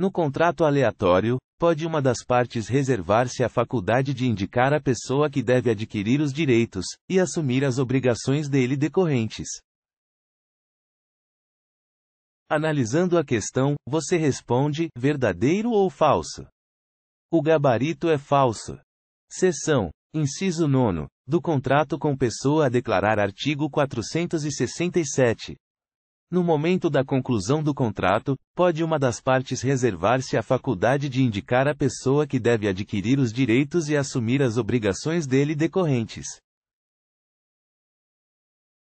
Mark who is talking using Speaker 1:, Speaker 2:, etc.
Speaker 1: No contrato aleatório, pode uma das partes reservar-se a faculdade de indicar a pessoa que deve adquirir os direitos e assumir as obrigações dele decorrentes. Analisando a questão, você responde: verdadeiro ou falso? O gabarito é falso. Seção. Inciso 9. Do contrato com pessoa a declarar artigo 467. No momento da conclusão do contrato, pode uma das partes reservar-se a faculdade de indicar a pessoa que deve adquirir os direitos e assumir as obrigações dele decorrentes.